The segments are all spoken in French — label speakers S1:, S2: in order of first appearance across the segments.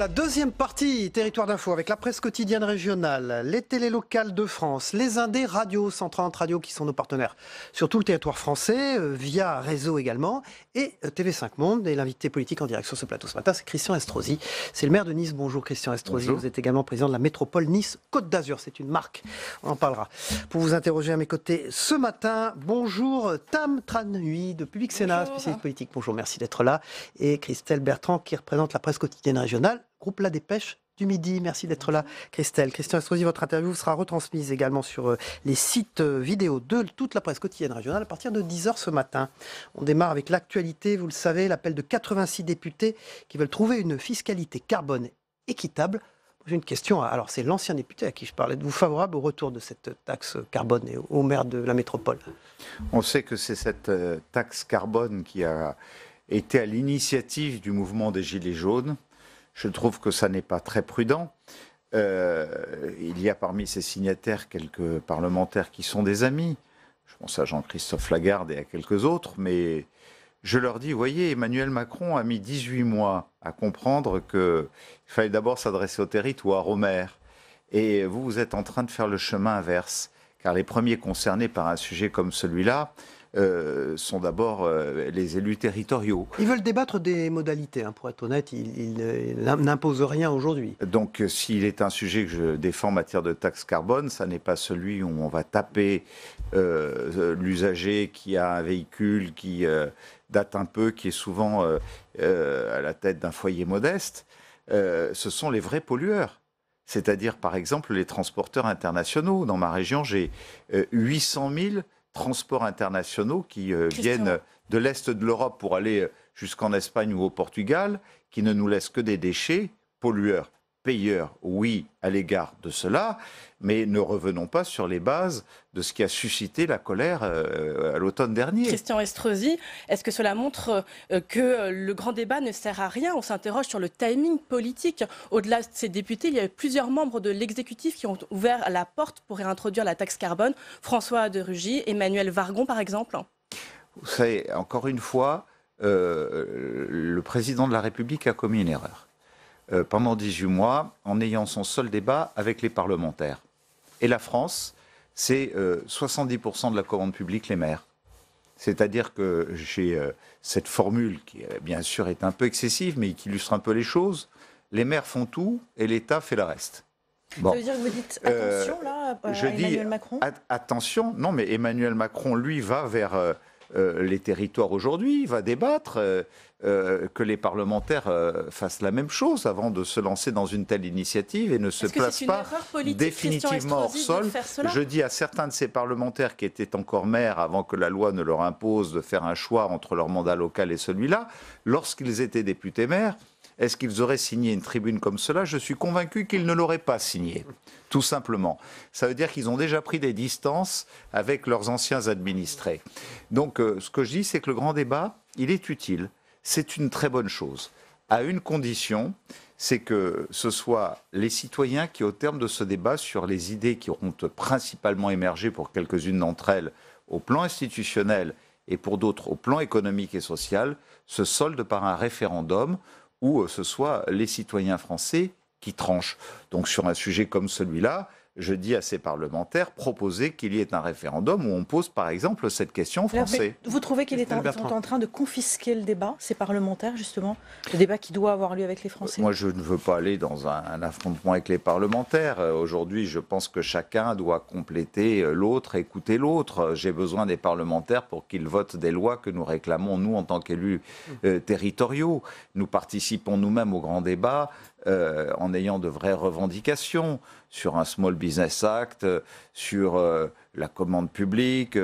S1: la deuxième partie, Territoire d'Info, avec la presse quotidienne régionale, les télés locales de France, les Indés Radio, 130 radio qui sont nos partenaires sur tout le territoire français, euh, via réseau également, et euh, TV5 Monde. Et l'invité politique en direction sur ce plateau ce matin, c'est Christian Estrosi. C'est le maire de Nice. Bonjour Christian Estrosi. Vous êtes également président de la métropole Nice-Côte d'Azur. C'est une marque, on en parlera. Pour vous interroger à mes côtés ce matin, bonjour Tam Tranui de Public Sénat, spécialiste politique. Bonjour, merci d'être là. Et Christelle Bertrand qui représente la presse quotidienne régionale groupe La Dépêche du Midi. Merci d'être là, Christelle. Christian Estrosi, votre interview sera retransmise également sur euh, les sites euh, vidéo de toute la presse quotidienne régionale à partir de 10h ce matin. On démarre avec l'actualité, vous le savez, l'appel de 86 députés qui veulent trouver une fiscalité carbone équitable. J'ai une question. Alors, c'est l'ancien député à qui je parlais. Êtes-vous favorable au retour de cette taxe carbone et au maire de la métropole
S2: On sait que c'est cette euh, taxe carbone qui a été à l'initiative du mouvement des Gilets jaunes je trouve que ça n'est pas très prudent. Euh, il y a parmi ces signataires quelques parlementaires qui sont des amis. Je pense à Jean-Christophe Lagarde et à quelques autres, mais je leur dis, voyez, Emmanuel Macron a mis 18 mois à comprendre qu'il fallait d'abord s'adresser au territoire, aux maires. Et vous, vous êtes en train de faire le chemin inverse, car les premiers concernés par un sujet comme celui-là, euh, sont d'abord euh, les élus territoriaux. Ils veulent débattre des modalités, hein, pour être honnête, ils, euh, n'imposent rien aujourd'hui. Donc s'il est un sujet que je défends en matière de taxe carbone, ça n'est pas celui où on va taper l'usager qui a un véhicule qui date un peu, qui est souvent à la tête d'un foyer modeste. ce sont les vrais pollueurs c'est-à-dire par exemple les transporteurs internationaux. Dans ma région, j'ai 800 000 transports internationaux qui euh, viennent de l'Est de l'Europe pour aller euh, jusqu'en Espagne ou au Portugal, qui ne nous laissent que des déchets pollueurs payeur, oui, à l'égard de cela, mais ne revenons pas sur les bases de ce qui a suscité la colère euh, à l'automne dernier. Christian
S3: Estrosi, est-ce que cela montre euh, que euh, le grand débat ne sert à rien On s'interroge sur le timing politique. Au-delà de ces députés, il y a eu plusieurs membres de l'exécutif qui ont ouvert la porte pour réintroduire la taxe carbone. François de Rugy, Emmanuel Vargon, par exemple.
S2: Vous savez, encore une fois, le président de la République a commis une erreur euh, pendant 18 mois en ayant son seul débat avec les parlementaires. Et la France, c'est 70% euh, de la commande publique, les maires. C'est-à-dire que j'ai euh, cette formule qui, bien sûr, est un peu excessive, mais qui illustre un peu les choses. Les maires font tout et l'État fait le reste. Ça veut dire que vous
S4: dites attention là, à je Emmanuel Macron
S2: Attention, non, mais Emmanuel Macron, lui, va vers euh, les territoires aujourd'hui, va débattre, euh, euh, que les parlementaires fassent la même chose avant de se lancer dans une telle initiative et ne se placent pas définitivement hors sol. Je dis à certains de ces parlementaires qui étaient encore maires avant que la loi ne leur impose de faire un choix entre leur mandat local et celui-là, lorsqu'ils étaient députés maires, est-ce qu'ils auraient signé une tribune comme cela Je suis convaincu qu'ils ne l'auraient pas signée, tout simplement. Ça veut dire qu'ils ont déjà pris des distances avec leurs anciens administrés. Donc euh, ce que je dis, c'est que le grand débat, il est utile. C'est une très bonne chose, à une condition, c'est que ce soit les citoyens qui, au terme de ce débat sur les idées qui auront principalement émergé pour quelques-unes d'entre elles au plan institutionnel et pour d'autres au plan économique et social, se soldent par un référendum ou euh, ce soit les citoyens français qui tranchent. Donc sur un sujet comme celui-là, je dis à ces parlementaires, proposer qu'il y ait un référendum où on pose par exemple cette question française. Vous
S4: trouvez qu'ils sont en train de confisquer le débat, ces parlementaires justement, le débat qui doit avoir lieu avec les Français Moi
S2: je ne veux pas aller dans un, affrontement avec les parlementaires. Euh, aujourd'hui je pense que chacun doit compléter euh, l'autre, écouter l'autre. J'ai besoin des parlementaires pour qu'ils votent des lois que nous réclamons nous en tant qu'élus euh, territoriaux. Nous participons nous-mêmes au grand débat. Euh, en ayant de vraies revendications sur un Small Business Act, euh, sur euh, la commande publique,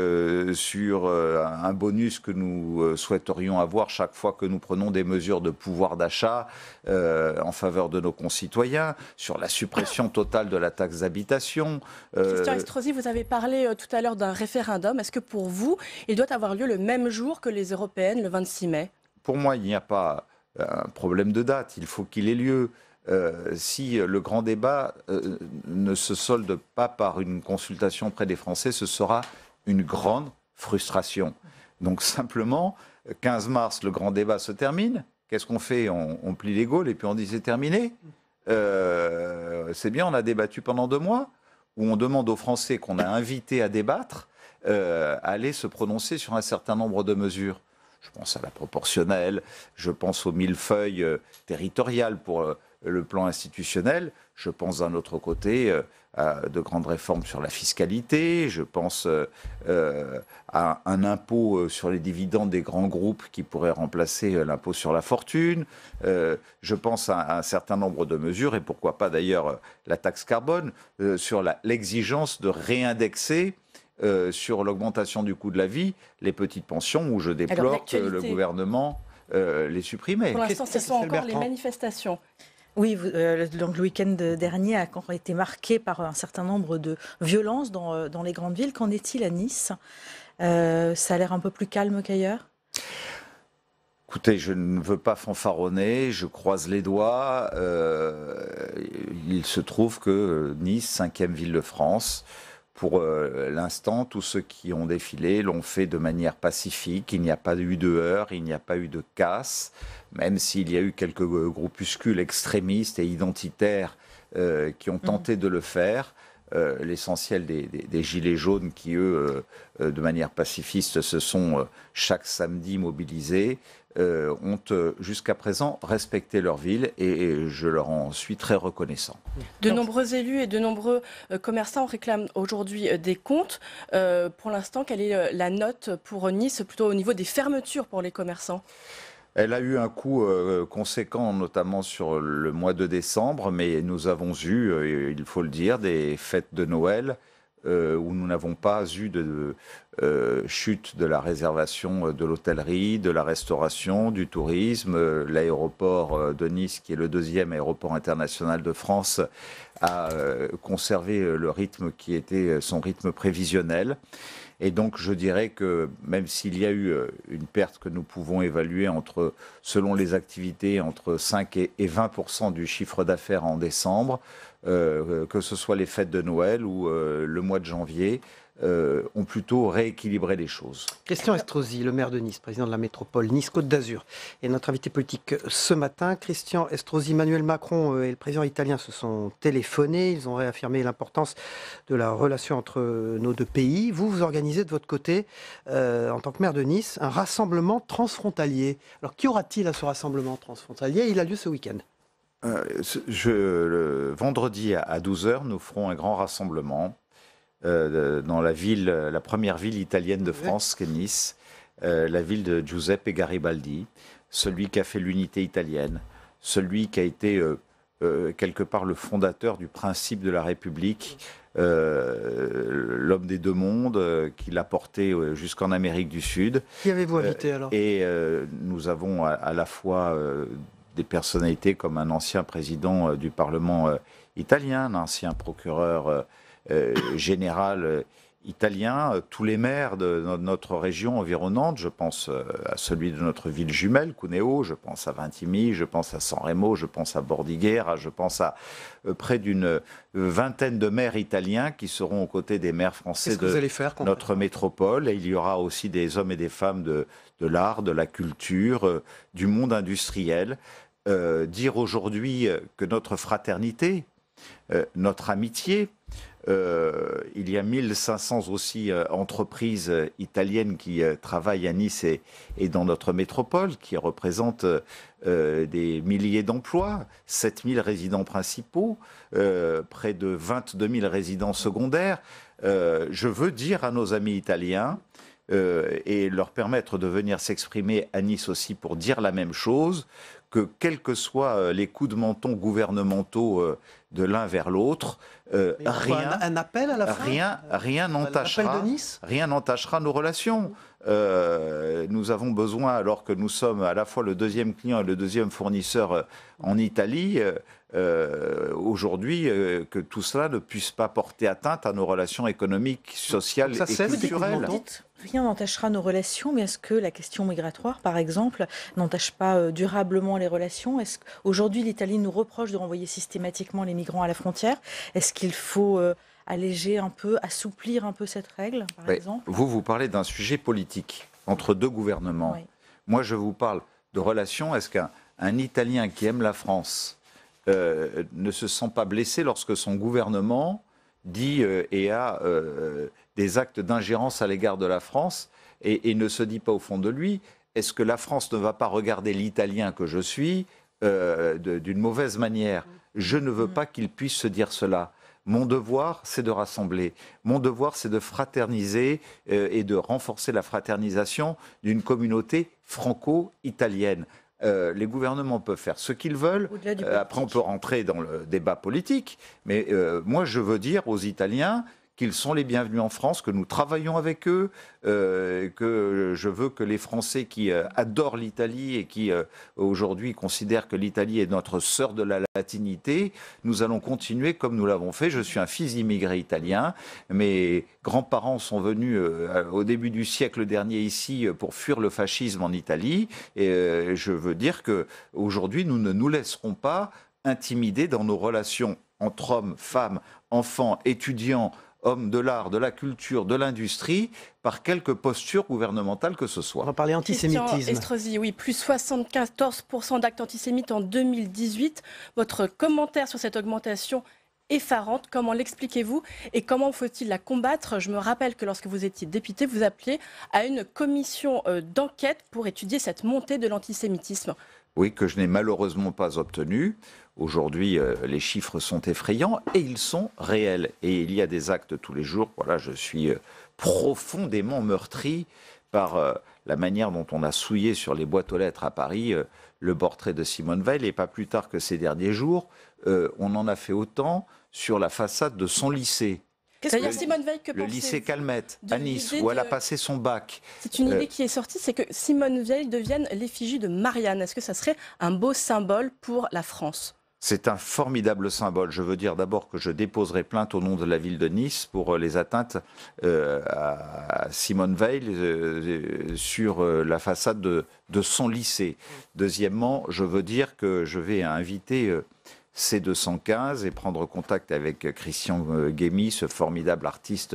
S2: sur un bonus que nous souhaiterions avoir chaque fois que nous prenons des mesures de pouvoir d'achat en faveur de nos concitoyens, sur la suppression totale de la taxe d'habitation. Christian Estrosi,
S3: vous avez parlé tout à l'heure d'un référendum. Est-ce que pour vous, il doit avoir lieu le même jour que les européennes, le 26 mai
S2: Pour moi, il n'y a pas un problème de date, il faut qu'il ait lieu. Euh, si le grand débat euh, ne se solde pas par une consultation près des Français, ce sera une grande frustration. Donc simplement, 15 mars, le grand débat se termine. Qu'est-ce qu'on fait on, plie les Gaules et puis on dit c'est terminé. Euh, c'est bien, on a débattu pendant deux mois, où on demande aux Français qu'on a invités à débattre, à aller se prononcer sur un certain nombre de mesures. Je pense à la proportionnelle, je pense aux millefeuilles euh, territoriales pour euh, le plan institutionnel, je pense d'un autre côté euh, à de grandes réformes sur la fiscalité, je pense à un impôt sur les dividendes des grands groupes qui pourrait remplacer l'impôt sur la fortune, je pense à, un certain nombre de mesures, et pourquoi pas d'ailleurs la taxe carbone, sur l'exigence de réindexer euh, sur l'augmentation du coût de la vie, les petites pensions, où je déplore que le gouvernement euh, les supprime. Pour l'instant, ce sont encore les
S4: manifestations. Oui, euh, donc le week-end dernier a encore été marqué par un certain nombre de violences dans, les grandes villes. Qu'en est-il à Nice Ça a l'air un peu plus calme qu'ailleurs
S2: Écoutez, je ne veux pas fanfaronner, je croise les doigts. il se trouve que Nice, cinquième ville de France, pour euh, l'instant, tous ceux qui ont défilé l'ont fait de manière pacifique. Il n'y a pas eu de heurts, il n'y a pas eu de casse, même s'il y a eu quelques euh, groupuscules extrémistes et identitaires euh, qui ont mmh. tenté de le faire. l'essentiel des, gilets jaunes qui, eux, de manière pacifiste, se sont chaque samedi mobilisés, euh, ont euh, jusqu'à présent respecté leur ville et, je leur en suis très reconnaissant.
S3: De nombreux élus et de nombreux euh, commerçants réclament aujourd'hui des comptes. pour l'instant, quelle est la note pour Nice, plutôt au niveau des fermetures pour les commerçants
S2: elle a eu un coût conséquent, notamment sur le mois de décembre, mais nous avons eu, il faut le dire, des fêtes de Noël, euh, où nous n'avons pas eu de, euh, chute de la réservation euh, de l'hôtellerie, de la restauration, du tourisme. L'aéroport de Nice, qui est le deuxième aéroport international de France, a conservé le rythme qui était son rythme prévisionnel. Et donc, je dirais que même s'il y a eu euh, une perte que nous pouvons évaluer entre, selon les activités, entre 5 et 20 du chiffre d'affaires en décembre, euh, euh, que ce soit les fêtes de Noël ou le mois de janvier, euh, ont plutôt rééquilibré les choses.
S1: Christian Estrosi, le maire de Nice, président de la métropole Nice-Côte d'Azur, est notre invité politique ce matin. Christian Estrosi, Emmanuel Macron euh, et le président italien se sont téléphonés. Ils ont réaffirmé l'importance de la relation entre nos deux pays. Vous, vous organisez de votre côté, euh, en tant que maire de Nice, un rassemblement transfrontalier. Alors, qu'y aura-t-il à ce rassemblement transfrontalier Il a lieu ce week-end.
S2: je, le vendredi à 12h, nous ferons un grand rassemblement euh, dans la ville, euh, la première ville italienne de France, qui est Nice, euh, la ville de Giuseppe Garibaldi, celui qui a fait l'unité italienne, celui qui a été quelque part le fondateur du principe de la République, l'homme des deux mondes, qui l'a porté jusqu'en Amérique du Sud. Qui avez-vous invité alors Et nous avons à, à la fois des personnalités comme un ancien président du Parlement italien, un ancien procureur euh, général euh, italien, euh, tous les maires de notre région environnante, je pense à celui de notre ville jumelle, Cuneo, je pense à Vintimille, je pense à San je pense à Bordighera, je pense à près d'une vingtaine de maires italiens qui seront aux côtés des maires français de notre métropole. Et il y aura aussi des hommes et des femmes de, l'art, de la culture, du monde industriel. dire aujourd'hui que notre fraternité, euh, notre amitié. Euh, il y a 1500 aussi euh, entreprises italiennes qui travaillent à Nice et, et, dans notre métropole, qui représentent des milliers d'emplois, 7000 résidents principaux, près de 22 000 résidents secondaires. je veux dire à nos amis italiens, et leur permettre de venir s'exprimer à Nice aussi pour dire la même chose, que quels que soient les coups de menton gouvernementaux de l'un vers l'autre. Euh, rien,
S1: un, appel à la Rien,
S2: rien n'entachera nos relations. Euh, nous avons besoin, alors que nous sommes à la fois le deuxième client et le deuxième fournisseur euh, en Italie, aujourd'hui, que tout cela ne puisse pas porter atteinte à nos relations économiques, sociales et culturelles.
S4: rien n'entachera nos relations, mais est-ce que la question migratoire, par exemple, n'entache pas durablement les relations Est-ce qu'aujourd'hui l'Italie nous reproche de renvoyer systématiquement les migrants à la frontière. Est-ce qu'il faut euh, alléger un peu, assouplir un peu cette règle,
S2: par exemple Vous, vous parlez d'un sujet politique entre deux gouvernements. Moi, je vous parle de relations. Est-ce qu'un Italien qui aime la France euh, ne se sent pas blessé lorsque son gouvernement dit euh, et a des actes d'ingérence à l'égard de la France et, ne se dit pas au fond de lui, est-ce que la France ne va pas regarder l'Italien que je suis d'une mauvaise manière je ne veux mm. pas qu'ils puissent se dire cela. Mon devoir, c'est de rassembler. Mon devoir, c'est de fraterniser euh, et de renforcer la fraternisation d'une communauté franco-italienne. Euh, les gouvernements peuvent faire ce qu'ils veulent. Euh, après, on peut rentrer dans le débat politique. Mais moi, je veux dire aux Italiens qu'ils sont les bienvenus en France, que nous travaillons avec eux, euh, que je veux que les Français qui euh, adorent l'Italie et qui euh, aujourd'hui considèrent que l'Italie est notre sœur de la latinité, nous allons continuer comme nous l'avons fait. Je suis un fils immigré italien. Mes grands-parents sont venus au début du siècle dernier ici pour fuir le fascisme en Italie. Et je veux dire que aujourd'hui, nous ne nous laisserons pas intimider dans nos relations entre hommes, femmes, enfants, étudiants, homme de l'art, de la culture, de l'industrie, par quelque posture gouvernementale que ce soit. On va parler antisémitisme.
S3: Estrosi, oui, plus 74% d'actes antisémites en 2018. Votre commentaire sur cette augmentation effarante. Comment l'expliquez-vous et comment faut-il la combattre Je me rappelle que lorsque vous étiez député, vous appeliez à une commission euh, d'enquête pour étudier cette montée de l'antisémitisme.
S2: Oui, que je n'ai malheureusement pas obtenu. Aujourd'hui, euh, les chiffres sont effrayants et ils sont réels. Et il y a des actes tous les jours. Voilà, je suis euh, profondément meurtri par euh, la manière dont on a souillé sur les boîtes aux lettres à Paris le portrait de Simone Veil. Et pas plus tard que ces derniers jours, on en a fait autant sur la façade de son lycée. Simone Veil, Le lycée Calmette, à Nice, où elle a passé son bac. C'est une idée euh,
S3: qui est sortie, c'est que Simone Veil devienne l'effigie de Marianne. Est-ce que ça serait un beau symbole pour la France
S2: c'est un formidable symbole. Je veux dire d'abord que je déposerai plainte au nom de la ville de Nice pour euh, les atteintes euh, à Simone Veil sur la façade de, son lycée. Deuxièmement, je veux dire que je vais inviter C215 et prendre contact avec Christian euh, Guémy, ce formidable artiste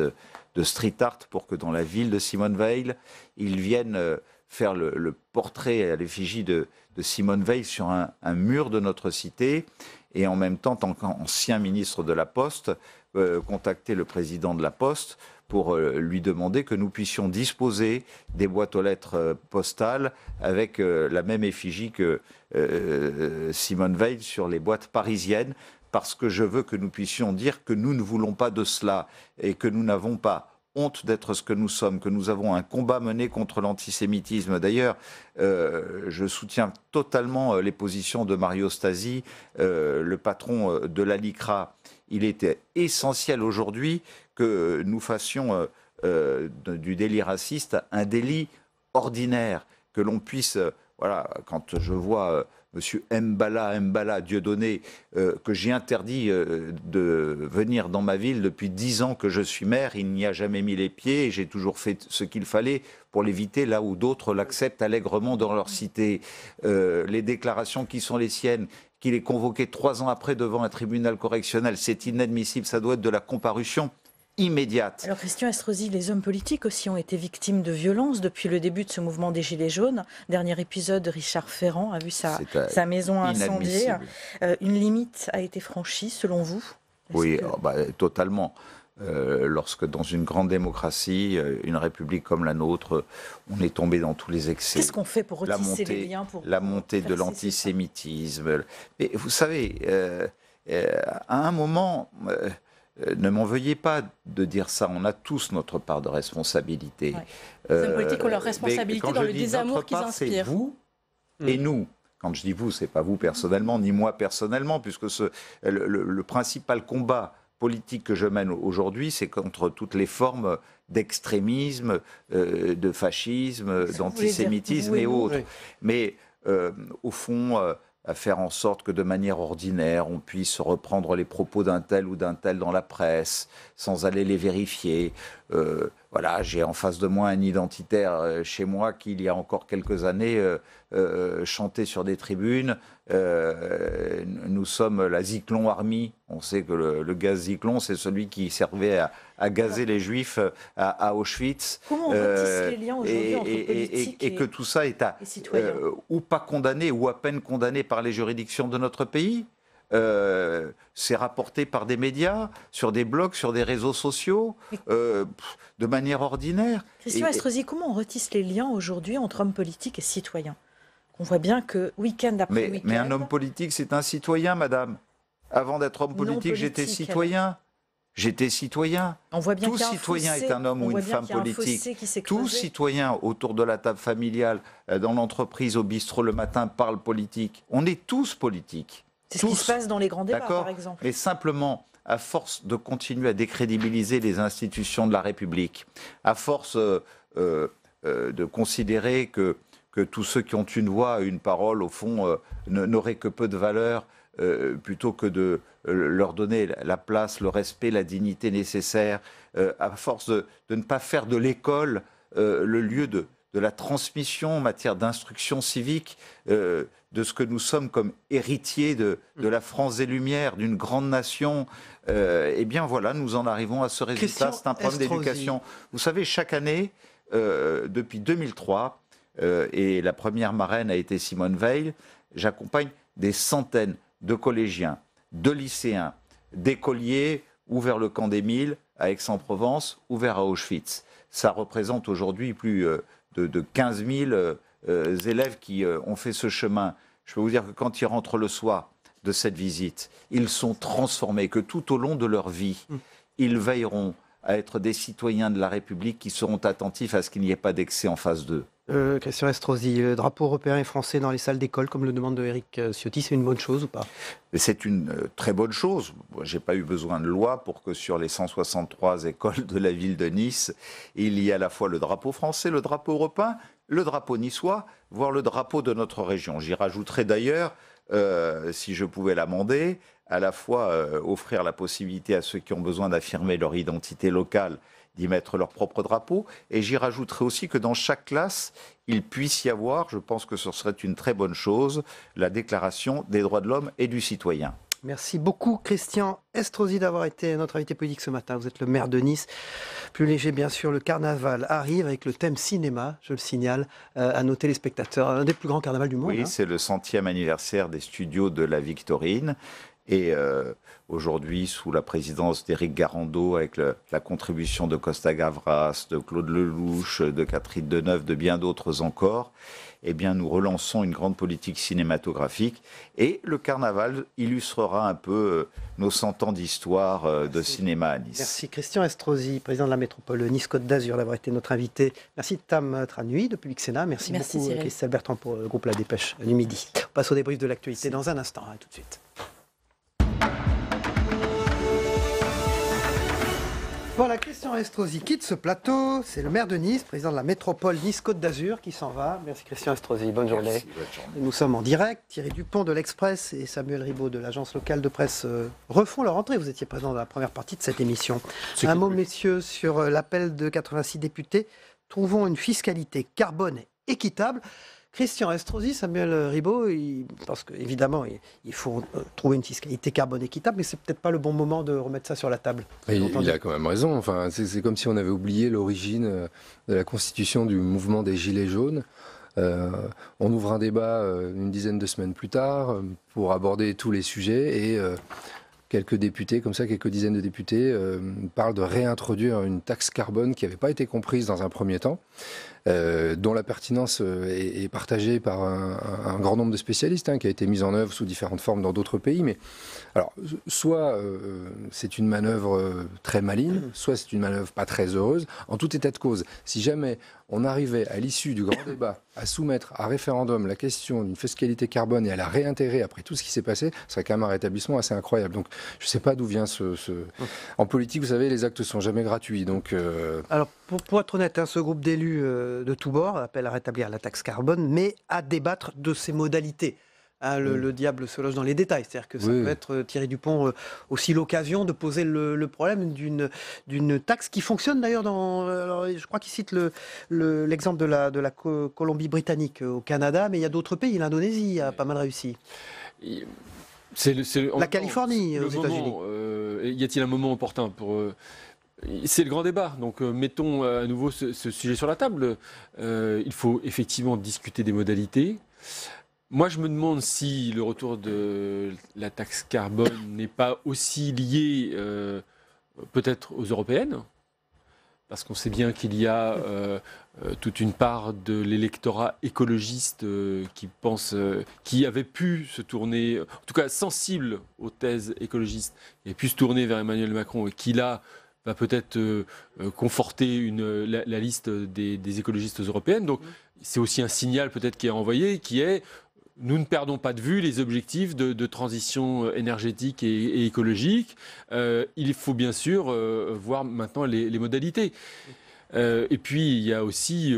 S2: de street art, pour que dans la ville de Simone Veil, il vienne euh, faire le, portrait à l'effigie de, Simone Veil sur un, mur de notre cité. Et en même temps, tant qu'ancien ministre de la Poste, euh, contacter le président de la Poste pour euh, lui demander que nous puissions disposer des boîtes aux lettres euh, postales avec euh, la même effigie que Simone Veil sur les boîtes parisiennes, parce que je veux que nous puissions dire que nous ne voulons pas de cela et que nous n'avons pas honte d'être ce que nous sommes, que nous avons un combat mené contre l'antisémitisme. D'ailleurs, je soutiens totalement les positions de Mario Stasi, le patron de la il était essentiel aujourd'hui que nous fassions euh, euh, du délit raciste un délit ordinaire, que l'on puisse, euh, voilà, quand je vois Monsieur Mbala, Mbala Dieu donné, euh, que j'ai interdit euh, de venir dans ma ville depuis dix ans que je suis maire. Il n'y a jamais mis les pieds et j'ai toujours fait ce qu'il fallait pour l'éviter là où d'autres l'acceptent allègrement dans leur cité. Euh, les déclarations qui sont les siennes, qu'il est convoqué trois ans après devant un tribunal correctionnel, c'est inadmissible, ça doit être de la comparution immédiate.
S4: Alors Christian Estrosi, les hommes politiques aussi ont été victimes de violences depuis le début de ce mouvement des Gilets jaunes. Dernier épisode, Richard Ferrand a vu sa, euh, sa maison incendiée. Euh, une limite a été franchie selon vous
S2: Oui, oh, bah, totalement. Euh, lorsque dans une grande démocratie, une république comme la nôtre, on est tombé dans tous les excès. Qu'est-ce qu'on
S4: fait pour retisser la les liens La
S2: montée de l'antisémitisme. Mais vous savez, à un moment, euh, ne m'en veuillez pas de dire ça, on a tous notre part de responsabilité. les euh, politiques ont leur responsabilité dans le désamour qu'ils inspirent. vous mm. et nous. Quand je dis vous, ce n'est pas vous personnellement, ni moi personnellement, puisque le, principal combat politique que je mène aujourd'hui, c'est contre toutes les formes d'extrémisme, euh, de fascisme, d'antisémitisme et autres. Mais au fond, à faire en sorte que de manière ordinaire, on puisse reprendre les propos d'un tel ou d'un tel dans la presse, sans aller les vérifier. Euh, voilà, j'ai en face de moi un identitaire euh, chez moi qui, il y a encore quelques années, euh, euh, chantait sur des tribunes. nous sommes la Zyklon Army. On sait que le, gaz Zyklon, c'est celui qui servait à, gazer les Juifs à, Auschwitz. Comment on les liens aujourd'hui entre politique et, et, et, que tout ça est à, ou pas condamné ou à peine condamné par les juridictions de notre pays euh, c'est rapporté par des médias, sur des blogs, sur des réseaux sociaux, euh, de manière ordinaire. Christian Estrosi,
S4: comment on retisse les liens aujourd'hui entre hommes politiques et citoyens On voit bien que week-end après week-end... Mais un
S2: homme politique, c'est un citoyen, madame. Avant d'être homme politique, j'étais citoyen. J'étais citoyen. On
S4: voit bien Tout citoyen est un homme ou une femme politique. Tout
S2: citoyen autour de la table familiale, euh, dans l'entreprise, au bistrot le matin, parle politique. On est tous politiques. C'est ce qui se passe dans les grands débats, par exemple. Mais simplement, à force de continuer à décrédibiliser les institutions de la République, à force euh, euh, euh, de considérer que, que tous ceux qui ont une voix, une parole, au fond, n'auraient que peu de valeur, plutôt que de leur donner la place, le respect, la dignité nécessaire, à force de, ne pas faire de l'école le lieu de, de la transmission en matière d'instruction civique, de ce que nous sommes comme héritiers de, la France des Lumières, d'une grande nation, euh, eh bien voilà, nous en arrivons à ce résultat. C'est un problème d'éducation. Vous savez, chaque année, euh, depuis 2003, euh, et la première marraine a été Simone Veil, j'accompagne des centaines de collégiens, de lycéens, d'écoliers, ou vers le camp des Milles, à Aix-en-Provence, ou vers Auschwitz. Ça représente aujourd'hui plus de, de 15 000 euh, élèves qui euh, ont fait ce chemin, je peux vous dire que quand ils rentrent le soir de cette visite, ils sont transformés, que tout au long de leur vie, mm. ils veilleront à être des citoyens de la République qui seront attentifs à ce qu'il n'y ait pas d'excès en face d'eux.
S1: Euh, Christian Estrosi, le drapeau européen et français dans les salles d'école, comme le demande Eric euh, Ciotti, c'est une
S2: bonne chose ou pas C'est une très bonne chose. n'ai pas eu besoin de loi pour que sur les 163 écoles de la ville de Nice, il y ait à la fois le drapeau français, le drapeau européen, le drapeau niçois, voire le drapeau de notre région. J'y rajouterai d'ailleurs, euh, si je pouvais l'amender, à la fois euh, offrir la possibilité à ceux qui ont besoin d'affirmer leur identité locale d'y mettre leur propre drapeau, et j'y rajouterai aussi que dans chaque classe, il puisse y avoir, je pense que ce serait une très bonne chose, la déclaration des droits de l'homme et du citoyen.
S1: Merci beaucoup Christian Estrosi d'avoir été notre invité politique ce matin. Vous êtes le maire de Nice. Plus léger bien sûr, le carnaval arrive avec le thème cinéma, je le signale, euh, à nos téléspectateurs. Un des plus grands carnavals du monde. Oui, hein. c'est
S2: le centième anniversaire des studios de la Victorine. Et euh, aujourd'hui, sous la présidence d'Éric Garando, avec la contribution de Costa Gavras, de Claude Lelouch, de Catherine Deneuve, de bien d'autres encore, eh bien, nous relançons une grande politique cinématographique. Et le carnaval illustrera un peu euh, nos 100 ans d'histoire euh, de cinéma à Nice. Merci
S1: Christian Estrosi, président de la métropole Nice-Côte d'Azur, d'avoir été notre invité. Merci Tam Tranui de Public Sénat. Merci, beaucoup Christelle Bertrand pour le euh, groupe La Dépêche du Midi. On passe au débrief de l'actualité dans un instant. Hein, tout de suite. Voilà, Christian Estrosi quitte ce plateau. C'est le maire de Nice, président de la métropole Nice-Côte d'Azur, qui s'en va. Merci Christian Estrosi, bonne journée. Nous sommes en direct. Thierry Dupont de l'Express et Samuel Ribaud de l'agence locale de presse euh, refont leur entrée. Vous étiez présent dans la première partie de cette émission. Un mot, messieurs, sur euh, l'appel de 86 députés. Trouvons une fiscalité carbone équitable. Christian Estrosi, Samuel Ribaud, il, parce qu'évidemment, il, il, faut euh, trouver une fiscalité carbone équitable, mais c'est peut-être pas le bon moment de remettre ça sur la table. Il, a
S5: quand même raison. Enfin, c'est comme si on avait oublié l'origine euh, de la constitution du mouvement des Gilets jaunes. Euh, on ouvre un débat une dizaine de semaines plus tard pour aborder tous les sujets et quelques députés, comme ça, quelques dizaines de députés, parlent de réintroduire une taxe carbone qui n'avait pas été comprise dans un premier temps. Euh, dont la pertinence euh, est, partagée par un, grand nombre de spécialistes, hein, qui a été mise en œuvre sous différentes formes dans d'autres pays. Mais alors, soit euh, c'est une manœuvre très maligne, mm. soit c'est une manœuvre pas très heureuse. En tout état de cause, si jamais on arrivait à l'issue du grand débat à soumettre à référendum la question d'une fiscalité carbone et à la réintégrer après tout ce qui s'est passé, ce serait quand même un rétablissement assez incroyable. Donc je ne sais pas d'où vient ce, mm. En politique, vous savez, les actes sont jamais gratuits. Donc,
S1: Alors pour, être honnête, hein, ce groupe d'élus euh, de tous bords, appelle à rétablir la taxe carbone, mais à débattre de ses modalités. Hein, mm. le, diable se loge dans les détails. C'est-à-dire que ça peut être, euh, Thierry Dupont, euh, aussi l'occasion de poser le, problème d'une taxe qui fonctionne d'ailleurs dans. je crois qu'il cite l'exemple de la, de la Colombie-Britannique au Canada, mais il y a d'autres pays. L'Indonésie a pas mal réussi.
S6: la Californie, aux États-Unis. y a-t-il un moment opportun pour. C'est le grand débat. Donc, euh, mettons euh, à nouveau ce, sujet sur la table. Euh, il faut effectivement discuter des modalités. Moi, je me demande si le retour de la taxe carbone n'est pas aussi lié peut-être aux européennes, parce qu'on sait bien qu'il y a toute une part de l'électorat écologiste qui pense, qui avait pu se tourner, en tout cas sensible aux thèses écologistes, et pu se tourner vers Emmanuel Macron et qui l'a va peut-être euh, euh, conforter la, liste des, écologistes européennes. Donc, mm. c'est aussi un signal peut-être qui est envoyé, qui est nous ne perdons pas de vue les objectifs de, transition euh, énergétique et, écologique. il faut bien sûr voir maintenant les modalités. Mm. et puis, il y a aussi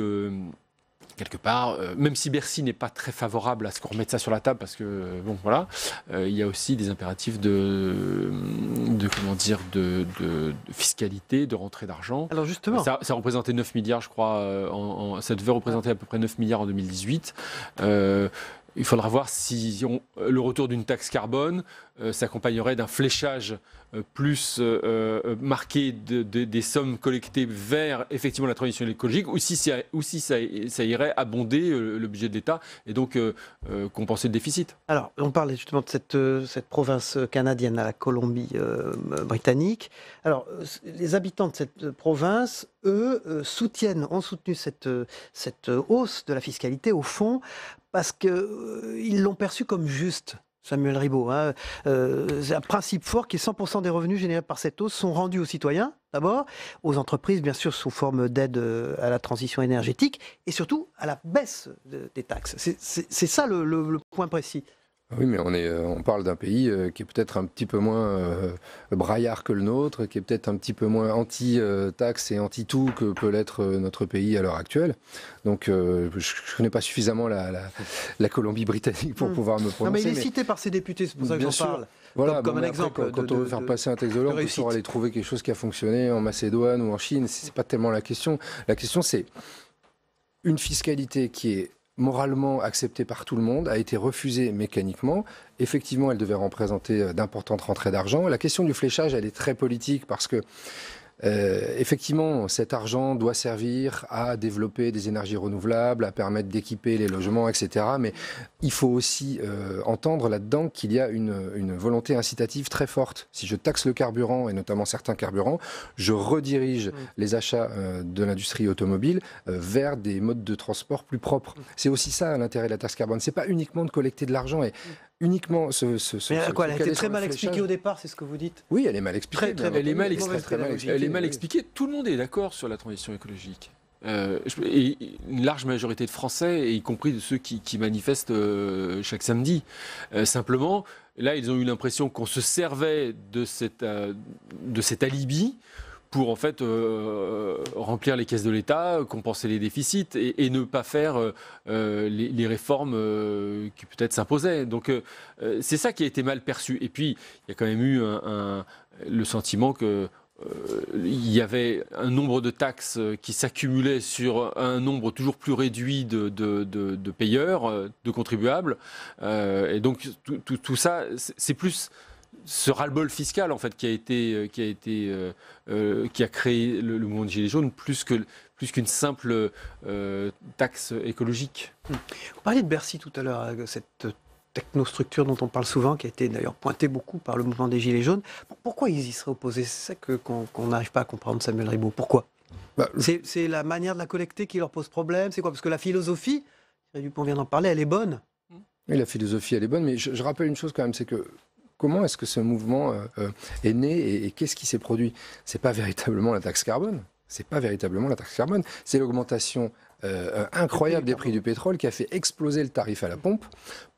S6: quelque part, euh, même si Bercy n'est pas très favorable à ce qu'on remette ça sur la table, parce que, euh, bon, voilà, euh, il y a aussi des impératifs de, de comment dire, de, fiscalité, de rentrée d'argent. Alors justement. Ça, représentait 9 milliards, je crois, en, ça devait représenter à peu près 9 milliards en 2018. Il faudra voir si euh, le retour d'une taxe carbone euh, s'accompagnerait d'un fléchage euh, plus marqué des sommes collectées vers effectivement la transition écologique ou si, ça, irait abonder le budget de l'État et donc compenser le déficit. Alors, on parlait justement
S1: de cette, province canadienne à la Colombie-Britannique. Alors, les habitants de cette province, eux, soutiennent, ont soutenu cette, cette hausse de la fiscalité au fond parce qu'ils euh, l'ont perçu comme juste. Samuel Ribaud, hein. euh, C'est un principe fort qui est 100% des revenus générés par cette hausse sont rendus aux citoyens, d'abord, aux entreprises, bien sûr, sous forme d'aide euh, à la transition énergétique, et surtout à la baisse des taxes. C'est ça le point précis.
S5: Ah oui, mais on, est, euh, on parle d'un pays euh, qui est peut-être un petit peu moins euh, braillard que le nôtre, qui est peut-être un petit peu moins anti-taxe et anti-tout que peut l'être notre pays à l'heure actuelle. Donc, je ne connais pas suffisamment la, Colombie-Britannique pour hmm. pouvoir me prononcer. Non, mais il est cité
S1: par ses députés, c'est pour ça que j'en parle. Voilà, comme, un exemple. quand, on veut faire passer
S5: un texte de loi, on faut aller trouver quelque chose qui a fonctionné en Macédoine ou en Chine. Ce n'est pas tellement la question. La question, c'est une fiscalité qui est moralement acceptée par tout le monde, a été refusée mécaniquement. Effectivement, elle devait représenter euh, d'importantes rentrées d'argent. La question du fléchage, elle est très politique parce que euh, effectivement, cet argent doit servir à développer des énergies renouvelables, à permettre d'équiper les logements, etc. Mais il faut aussi euh, entendre là-dedans qu'il y a une, volonté incitative très forte. Si je taxe le carburant, et notamment certains carburants, je redirige les achats euh, de l'industrie automobile vers des modes de transport plus propres. C'est aussi ça l'intérêt de la taxe carbone. C'est pas uniquement de collecter de l'argent. Et uniquement ce.
S6: ce, elle a très mal expliquée au
S1: départ, c'est ce que vous dites
S5: Oui, elle est mal expliquée. Très, très, elle, est mal expliquée elle est mal expliquée.
S6: Tout le monde est d'accord sur la transition écologique. Euh, une large majorité de Français, y compris de ceux qui, manifestent euh, chaque samedi. Euh, simplement, là, ils ont eu l'impression qu'on se servait de, cette, de cet alibi pour en fait euh, remplir les caisses de l'État, compenser les déficits et, ne pas faire euh, euh, les, réformes qui peut-être s'imposaient. Donc c'est ça qui a été mal perçu. Et puis il y a quand même eu le sentiment que il y avait un nombre de taxes qui s'accumulaient sur un nombre toujours plus réduit de, payeurs, de contribuables. et donc tout ça, c'est plus ce ras-le-bol fiscal en fait qui a été euh, qui a été euh, euh, qui a créé le, mouvement des gilets jaunes plus que plus qu'une simple taxe écologique. Vous parliez de Bercy tout à l'heure, cette technostructure dont on parle
S1: souvent, qui a été d'ailleurs pointée beaucoup par le mouvement des Gilets jaunes. Pourquoi ils y seraient opposés C'est ça que, qu'on n'arrive pas à comprendre, Samuel Ribaud. Pourquoi bah, C'est la manière de la collecter qui leur pose problème C'est quoi Parce que la philosophie, on vient d'en parler, elle est bonne. Oui, la philosophie, elle est bonne, mais je rappelle une chose quand
S5: même, c'est que comment est-ce que ce mouvement euh, euh, est né et, qu'est-ce qui s'est produit C'est pas véritablement la taxe carbone. C'est pas véritablement la taxe carbone. C'est l'augmentation euh, incroyable des prix du pétrole qui a fait exploser le tarif à la pompe.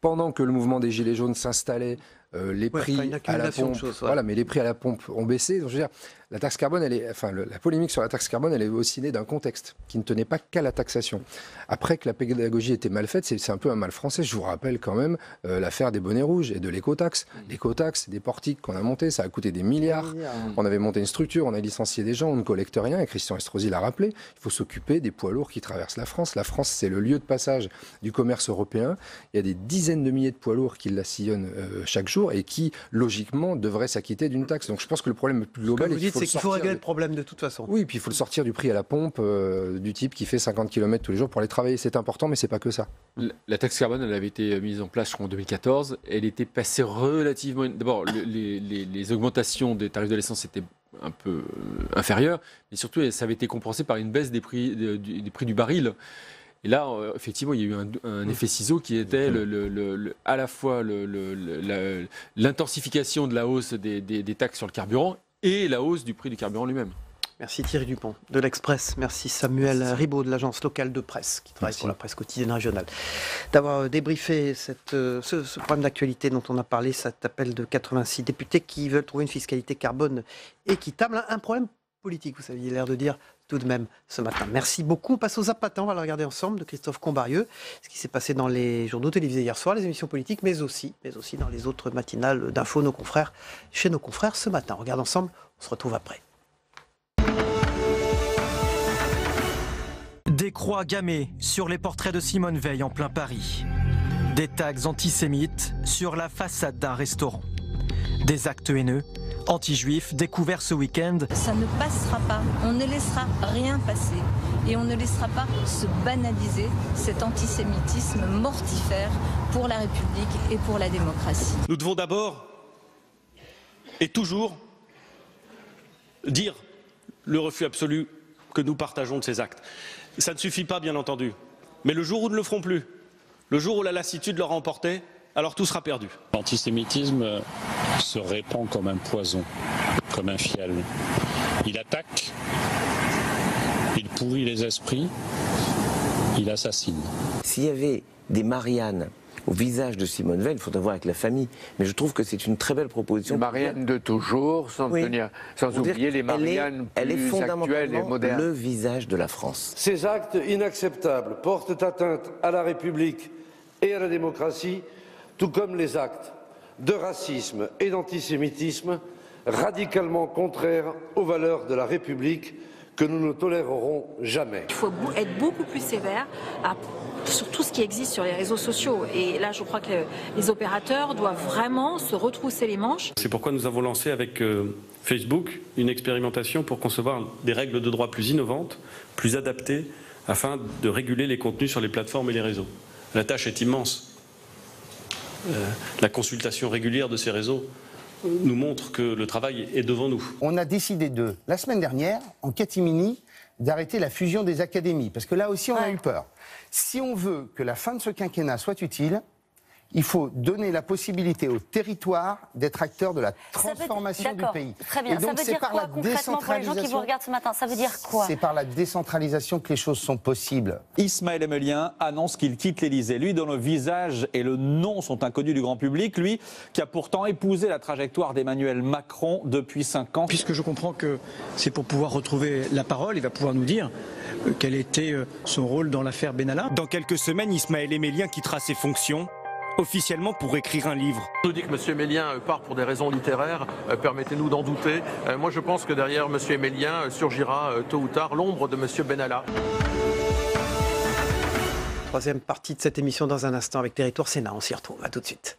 S5: Pendant que le mouvement des Gilets jaunes s'installait euh, les prix à la pompe, voilà, mais les prix à la pompe ont baissé. Donc, je veux dire, la taxe carbone, elle est, enfin, la polémique sur la taxe carbone, elle est née d'un contexte qui ne tenait pas qu'à la taxation. Après que la pédagogie était mal faite, c'est un peu un mal français. Je vous rappelle quand même euh, l'affaire des bonnets rouges et de l'écotaxe. Mmh. L'écotaxe, des portiques qu'on a montés, ça a coûté des milliards. Mmh. On avait monté une structure, on a licencié des gens, on ne collecte rien. Et Christian Estrosi l'a rappelé. Il faut s'occuper des poids lourds qui traversent la France. La France, c'est le lieu de passage du commerce européen. Il y a des dizaines de milliers de poids lourds qui la sillonnent euh, chaque jour et qui, logiquement, devrait s'acquitter d'une taxe. Donc je pense que le problème plus global. Ce que vous dites, c'est qu'il faut régler le problème de toute façon. Oui, puis il faut le sortir du prix à la pompe euh, du type qui fait 50 km tous les jours pour aller travailler. C'est important, mais ce n'est pas que ça.
S6: La, taxe carbone, elle avait été mise en place en 2014. Elle était passée relativement. D'abord, les, augmentations des tarifs de l'essence étaient un peu euh, inférieures. mais surtout ça avait été compensé par une baisse des prix, des prix du baril. Et là, euh, effectivement, il y a eu un, mm. effet ciseau qui était à la fois l'intensification de la hausse des, taxes sur le carburant et la hausse du prix du carburant lui-même.
S1: Merci Thierry Dupont de l'Express. Merci Samuel Ribaud de l'agence locale de presse qui travaille sur pour la presse quotidienne régionale d'avoir euh, débriefé euh, ce, problème d'actualité dont on a parlé, cet appel de 86 députés qui veulent trouver une fiscalité carbone équitable. Un problème politique, vous aviez l'air de dire, tout de même ce matin. Merci beaucoup. On passe aux appâtants. On va le regarder ensemble de Christophe Combarieux, ce qui s'est passé dans les journaux télévisés hier soir, les émissions politiques, mais aussi, mais aussi dans les autres matinales d'Info, nos confrères, chez nos confrères ce matin. On regarde ensemble. On se retrouve après. Des croix gammées sur les portraits de Simone Veil en plein Paris. Des tags antisémites sur la façade d'un restaurant. Des actes haineux anti-juifs découvert ce week-end. Ça ne
S4: passera pas, on ne laissera rien passer et on ne laissera pas se banaliser cet antisémitisme mortifère pour la République et pour la démocratie.
S6: Nous devons d'abord et toujours dire le refus absolu que nous partageons de ces actes. Ça ne suffit pas, bien entendu, mais le jour où ne le ferons plus, le jour où la lassitude l'aura emporté, alors tout sera perdu. L'antisémitisme euh, se répand comme un poison, comme un fiel. Il attaque, il pourrit les esprits, il assassine.
S2: S'il y avait des Mariannes au visage de Simone Veil, il faut voir avec la famille, mais je trouve que c'est une très belle proposition. Marianne de
S6: toujours, sans, sans oublier les Mariannes
S2: elle est, plus le visage de la France.
S5: Ces actes inacceptables portent atteinte à la République et à la démocratie, tout comme les actes de racisme et d'antisémitisme radicalement contraires aux valeurs de la République que nous ne tolérerons jamais. Il
S4: faut être beaucoup plus sévère sur tout ce qui existe sur les réseaux sociaux. Et là, je crois que les opérateurs doivent vraiment se retrousser les manches.
S6: C'est pourquoi nous avons lancé avec euh, Facebook une expérimentation pour concevoir des règles de droit plus innovantes, plus adaptées, afin de réguler les contenus sur les plateformes et les réseaux. La tâche est immense. Euh, la consultation régulière de ces réseaux nous montre que le travail est devant nous.
S2: On a décidé de, la semaine dernière, en catimini, d'arrêter la fusion des académies, parce que là aussi on a eu peur. Si on veut que la fin de ce quinquennat soit utile, il faut donner la possibilité au territoire d'être acteur de la transformation du pays. Très bien. donc, ça veut dire quoi concrètement pour les gens qui vous regardent ce matin Ça veut dire quoi C'est par la décentralisation que les choses sont possibles. Ismaël Emelien
S6: annonce qu'il quitte l'Élysée. Lui, dont le visage et le nom sont inconnus du grand public, lui qui a pourtant épousé la trajectoire d'Emmanuel Macron depuis 5 ans. Puisque
S1: je comprends que c'est pour pouvoir retrouver la parole, il va pouvoir nous dire euh, quel était euh, son rôle dans l'affaire Benalla. Dans
S6: quelques semaines, Ismaël Emelien quittera ses fonctions officiellement pour écrire un livre. On nous dit que M. Mélien euh, part pour des raisons littéraires, euh, permettez-nous d'en douter. Euh, moi, je pense que derrière M. Emélien surgira tôt ou tard l'ombre de M. Benalla
S1: troisième partie de cette émission dans un instant avec Territoire Sénat. On s'y retrouve. À tout de suite.